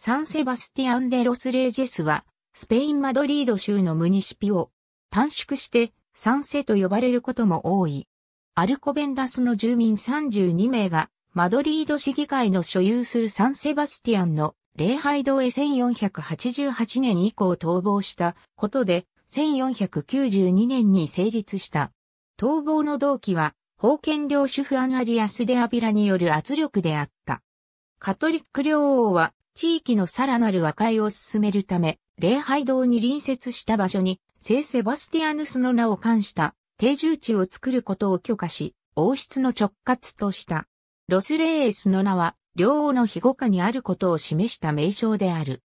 サンセバスティアン・デ・ロス・レージェスは、スペイン・マドリード州のムニシピを短縮してサンセと呼ばれることも多い。アルコベンダスの住民32名がマドリード市議会の所有するサンセバスティアンの礼拝堂へ1488年以降逃亡したことで1492年に成立した。逃亡の動機は、封建領主フアナリアス・デ・アビラによる圧力であった。カトリック領王は地域のさらなる和解を進めるため、礼拝堂に隣接した場所に、聖セバスティアヌスの名を冠した定住地を作ることを許可し、王室の直轄とした。ロスレーエスの名は、両王の庇護下にあることを示した名称である。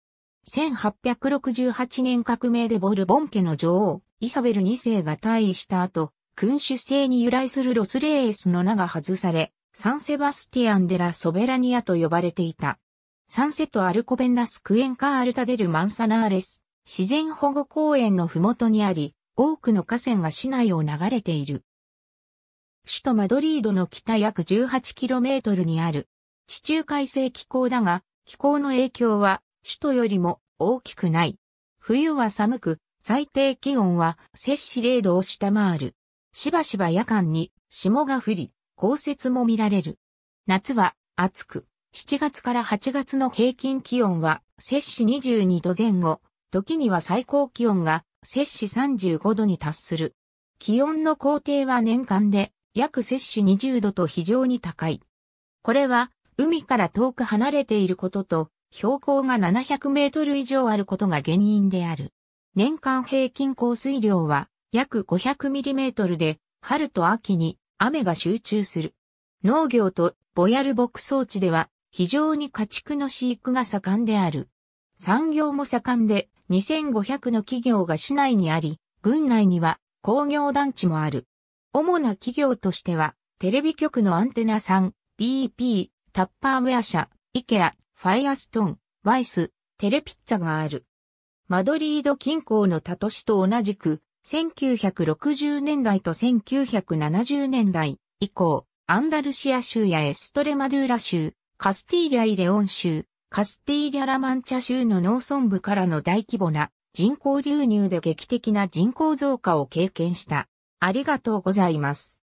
1868年革命でボルボン家の女王、イサベル2世が退位した後、君主制に由来するロスレーエスの名が外され、サンセバスティアンデラ・ソベラニアと呼ばれていた。サンセットアルコベンダスクエンカールタデルマンサナーレス、自然保護公園のふもとにあり、多くの河川が市内を流れている。首都マドリードの北約 18km にある、地中海性気候だが、気候の影響は首都よりも大きくない。冬は寒く、最低気温は摂氏0度を下回る。しばしば夜間に霜が降り、降雪も見られる。夏は暑く、7月から8月の平均気温は、摂氏22度前後、時には最高気温が摂氏35度に達する。気温の高低は年間で約摂氏20度と非常に高い。これは海から遠く離れていることと標高が700メートル以上あることが原因である。年間平均降水量は約500ミリメートルで春と秋に雨が集中する。農業とボヤル牧草地では非常に家畜の飼育が盛んである。産業も盛んで2500の企業が市内にあり、郡内には工業団地もある。主な企業としては、テレビ局のアンテナん、BP、タッパーウェア社、イケア、ファイアストン、ワイス、テレピッツァがある。マドリード近郊の他都市と同じく、1960年代と1970年代以降、アンダルシア州やエストレマドゥーラ州、カスティーリャ・イ・レオン州、カスティーリャ・ラマンチャ州の農村部からの大規模な人口流入で劇的な人口増加を経験した。ありがとうございます。